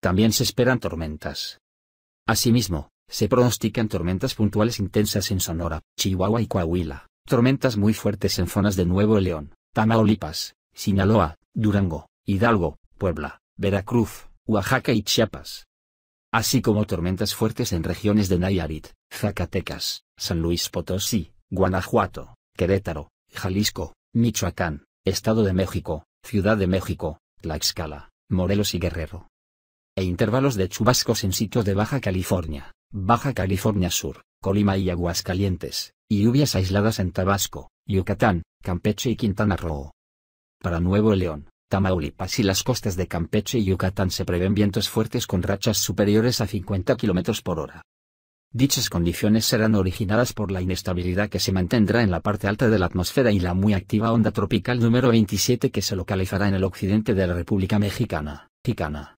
También se esperan tormentas. Asimismo, se pronostican tormentas puntuales intensas en Sonora, Chihuahua y Coahuila, tormentas muy fuertes en zonas de Nuevo León, Tamaulipas, Sinaloa, Durango, Hidalgo, Puebla, Veracruz, Oaxaca y Chiapas. Así como tormentas fuertes en regiones de Nayarit, Zacatecas, San Luis Potosí, Guanajuato, Querétaro, Jalisco, Michoacán, Estado de México, Ciudad de México, Tlaxcala, Morelos y Guerrero. E intervalos de chubascos en sitios de Baja California, Baja California Sur, Colima y Aguascalientes, y lluvias aisladas en Tabasco, Yucatán, Campeche y Quintana Roo. Para Nuevo León, Tamaulipas y las costas de Campeche y Yucatán se prevén vientos fuertes con rachas superiores a 50 km por hora. Dichas condiciones serán originadas por la inestabilidad que se mantendrá en la parte alta de la atmósfera y la muy activa onda tropical número 27 que se localizará en el occidente de la República Mexicana, Ticana,